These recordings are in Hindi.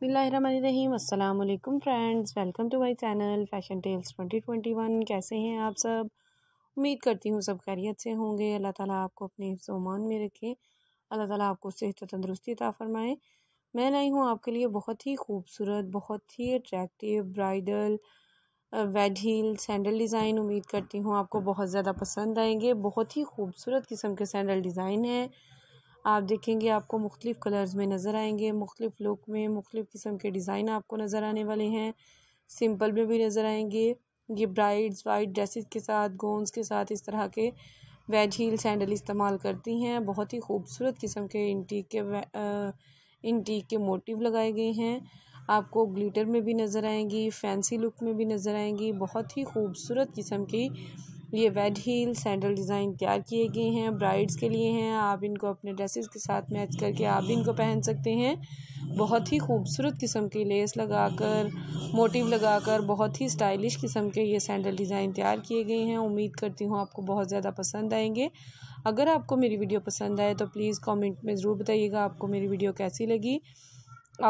बसमीम अल्लाम friends welcome to my channel fashion tales 2021 कैसे हैं आप सब उम्मीद करती हूँ सब खैरियत से होंगे अल्लाह ताला आपको अपने सामान में रखे अल्लाह ताला आपको सेहत तंदरुस्ती ता फरमाए मैं लाई हूँ आपके लिए बहुत ही खूबसूरत बहुत ही attractive bridal wedge heel sandal design उम्मीद करती हूँ आपको बहुत ज़्यादा पसंद आएंगे बहुत ही खूबसूरत किस्म के सैंडल डिज़ाइन हैं आप देखेंगे आपको मुख्तलिफ़ कलर्स में नज़र आएंगे मुख्तलिफ़ लुक में मुख्तलिफ़ किस्म के डिज़ाइन आपको नज़र आने वाले हैं सिंपल में भी नज़र आएंगे ये ब्राइड्स वाइट ड्रेसेस के साथ गोन्स के साथ इस तरह के वेज हील सैंडल इस्तेमाल करती हैं बहुत ही खूबसूरत किस्म के इंटीक के इंटीक के मोटिव लगाए गए हैं आपको ग्लिटर में भी नज़र आएंगी फैंसी लुक में भी नज़र आएंगी बहुत ही खूबसूरत किस्म की ये वेड हील सैंडल डिज़ाइन तैयार किए गए हैं ब्राइड्स के लिए हैं आप इनको अपने ड्रेसेस के साथ मैच करके आप भी इनको पहन सकते हैं बहुत ही खूबसूरत किस्म की लेस लगाकर मोटिव लगाकर बहुत ही स्टाइलिश किस्म के ये सैंडल डिज़ाइन तैयार किए गए हैं उम्मीद करती हूँ आपको बहुत ज़्यादा पसंद आएंगे अगर आपको मेरी वीडियो पसंद आए तो प्लीज़ कॉमेंट में ज़रूर बताइएगा आपको मेरी वीडियो कैसी लगी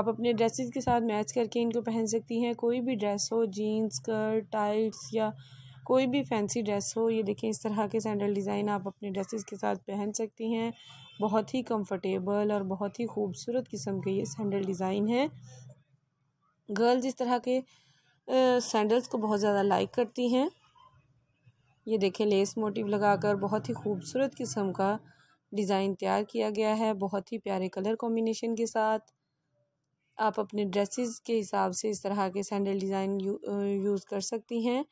आप अपने ड्रेसेस के साथ मैच करके इनको पहन सकती हैं कोई भी ड्रेस हो जीन्स स्कर्ट टाइट्स या कोई भी फैंसी ड्रेस हो ये देखें इस तरह के सैंडल डिज़ाइन आप अपने ड्रेसेस के साथ पहन सकती हैं बहुत ही कंफर्टेबल और बहुत ही खूबसूरत किस्म के ये सैंडल डिज़ाइन है गर्ल्स इस तरह के सैंडल्स को बहुत ज़्यादा लाइक करती हैं ये देखें लेस मोटिव लगाकर बहुत ही खूबसूरत किस्म का डिज़ाइन तैयार किया गया है बहुत ही प्यारे कलर कॉम्बिनेशन के साथ आप अपने ड्रेसेस के हिसाब से इस तरह के सैंडल डिज़ाइन यू, यूज़ कर सकती हैं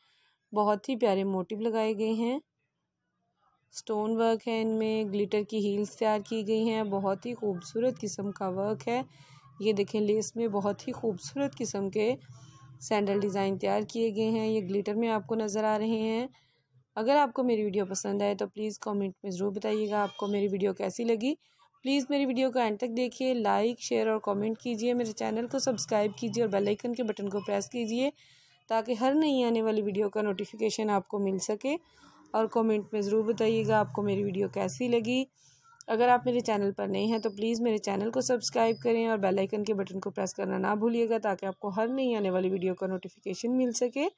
बहुत ही प्यारे मोटिव लगाए गए हैं स्टोन वर्क है इनमें ग्लिटर की हील्स तैयार की गई हैं बहुत ही खूबसूरत किस्म का वर्क है ये देखें लेस में बहुत ही खूबसूरत किस्म के सैंडल डिज़ाइन तैयार किए गए हैं ये ग्लिटर में आपको नज़र आ रहे हैं अगर आपको मेरी वीडियो पसंद आए तो प्लीज़ कमेंट में ज़रूर बताइएगा आपको मेरी वीडियो कैसी लगी प्लीज़ मेरी वीडियो को एंड तक देखिए लाइक शेयर और कमेंट कीजिए मेरे चैनल को सब्सक्राइब कीजिए और बेलाइकन के बटन को प्रेस कीजिए ताकि हर नई आने वाली वीडियो का नोटिफिकेशन आपको मिल सके और कमेंट में ज़रूर बताइएगा आपको मेरी वीडियो कैसी लगी अगर आप मेरे चैनल पर नए हैं तो प्लीज़ मेरे चैनल को सब्सक्राइब करें और बेल आइकन के बटन को प्रेस करना ना भूलिएगा ताकि आपको हर नई आने वाली वीडियो का नोटिफिकेशन मिल सके